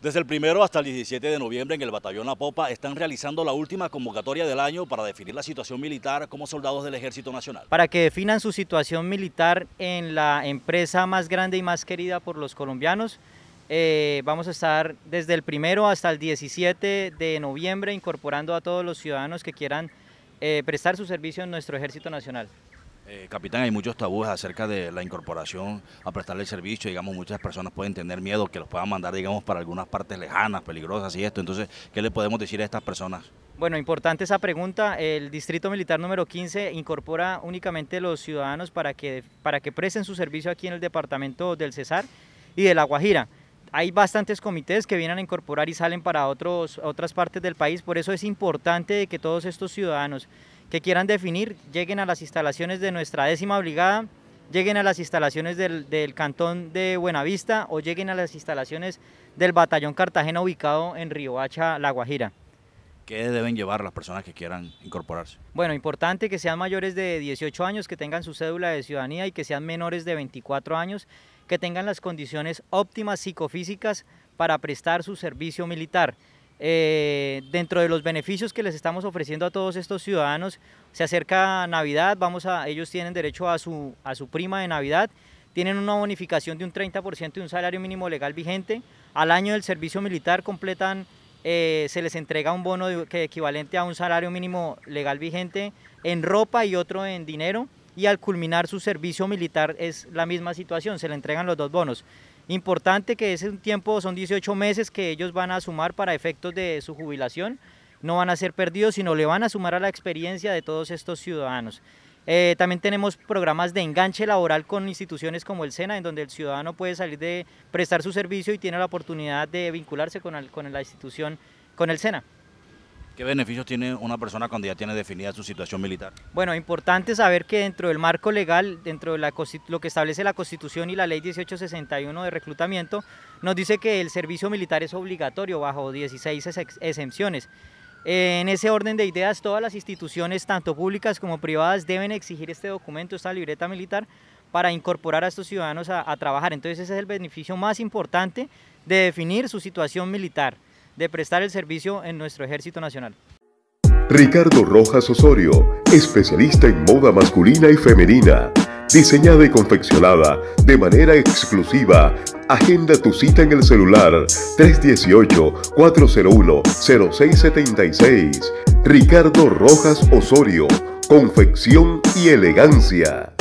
Desde el primero hasta el 17 de noviembre en el Batallón La Popa están realizando la última convocatoria del año para definir la situación militar como soldados del Ejército Nacional. Para que definan su situación militar en la empresa más grande y más querida por los colombianos, eh, vamos a estar desde el primero hasta el 17 de noviembre incorporando a todos los ciudadanos que quieran eh, prestar su servicio en nuestro Ejército Nacional. Eh, capitán, hay muchos tabúes acerca de la incorporación a prestarle el servicio. Digamos, muchas personas pueden tener miedo que los puedan mandar, digamos, para algunas partes lejanas, peligrosas y esto. Entonces, ¿qué le podemos decir a estas personas? Bueno, importante esa pregunta. El Distrito Militar número 15 incorpora únicamente los ciudadanos para que, para que presten su servicio aquí en el departamento del Cesar y de La Guajira hay bastantes comités que vienen a incorporar y salen para otros, otras partes del país, por eso es importante que todos estos ciudadanos que quieran definir, lleguen a las instalaciones de nuestra décima brigada, lleguen a las instalaciones del, cantón de Buenavista o lleguen a las instalaciones del batallón Cartagena ubicado en Río Riohacha, La Guajira. ¿Qué deben llevar las personas que quieran incorporarse? Bueno, importante que sean mayores de 18 años, que tengan su cédula de ciudadanía y que sean menores de 24 años, que tengan las condiciones óptimas psicofísicas para prestar su servicio militar. Eh, dentro de los beneficios que les estamos ofreciendo a todos estos ciudadanos, se acerca Navidad, vamos a, ellos tienen derecho a su, a su prima de Navidad, tienen una bonificación de un 30% de un salario mínimo legal vigente, al año del servicio militar completan, eh, se les entrega un bono que equivalente a un salario mínimo legal vigente en ropa y otro en dinero, y al culminar su servicio militar es la misma situación, se le entregan los dos bonos. Importante que es un tiempo, son 18 meses que ellos van a sumar para efectos de su jubilación, no van a ser perdidos, sino le van a sumar a la experiencia de todos estos ciudadanos. Eh, también tenemos programas de enganche laboral con instituciones como el SENA, en donde el ciudadano puede salir de prestar su servicio y tiene la oportunidad de vincularse con la institución, con el SENA. ¿Qué beneficios tiene una persona cuando ya tiene definida su situación militar? Bueno, importante saber que dentro del marco legal, dentro de lo que establece la Constitución y la Ley 1861 de reclutamiento, nos dice que el servicio militar es obligatorio bajo 16 exenciones. En ese orden de ideas, todas las instituciones, tanto públicas como privadas, deben exigir este documento, esta libreta militar, para incorporar a estos ciudadanos a, trabajar. Entonces ese es el beneficio más importante de definir su situación militar de prestar el servicio en nuestro Ejército Nacional. Ricardo Rojas Osorio, especialista en moda masculina y femenina. Diseñada y confeccionada de manera exclusiva. Agenda tu cita en el celular 318-401-0676. Ricardo Rojas Osorio, confección y elegancia.